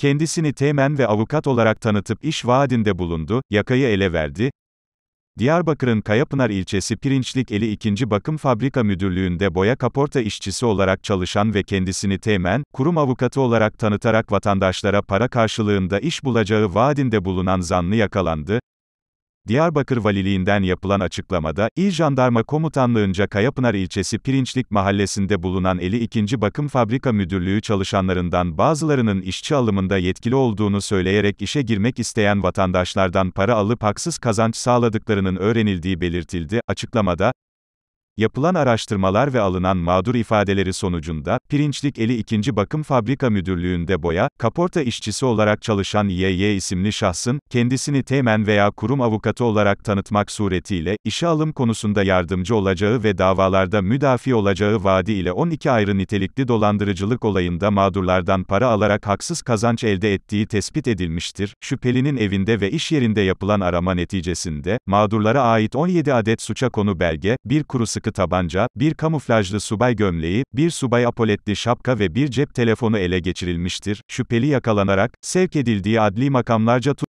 Kendisini temen ve avukat olarak tanıtıp iş vaadinde bulundu, yakayı ele verdi, Diyarbakır'ın Kayapınar ilçesi Pirinçlik Eli 2. Bakım Fabrika Müdürlüğü'nde boya kaporta işçisi olarak çalışan ve kendisini temen, kurum avukatı olarak tanıtarak vatandaşlara para karşılığında iş bulacağı vaadinde bulunan zanlı yakalandı, Diyarbakır Valiliğinden yapılan açıklamada, İl Jandarma Komutanlığınca Kayapınar ilçesi Pirinçlik mahallesinde bulunan 52. Bakım Fabrika Müdürlüğü çalışanlarından bazılarının işçi alımında yetkili olduğunu söyleyerek işe girmek isteyen vatandaşlardan para alıp haksız kazanç sağladıklarının öğrenildiği belirtildi. Açıklamada, Yapılan araştırmalar ve alınan mağdur ifadeleri sonucunda, Pirinçlik Eli 2. Bakım Fabrika Müdürlüğü'nde boya, kaporta işçisi olarak çalışan YY isimli şahsın, kendisini temen veya kurum avukatı olarak tanıtmak suretiyle, işe alım konusunda yardımcı olacağı ve davalarda müdafi olacağı vaadi ile 12 ayrı nitelikli dolandırıcılık olayında mağdurlardan para alarak haksız kazanç elde ettiği tespit edilmiştir. Şüphelinin evinde ve iş yerinde yapılan arama neticesinde, mağdurlara ait 17 adet suça konu belge, bir kuru sımsıkı tabanca, bir kamuflajlı subay gömleği, bir subay apoletli şapka ve bir cep telefonu ele geçirilmiştir. Şüpheli yakalanarak, sevk edildiği adli makamlarca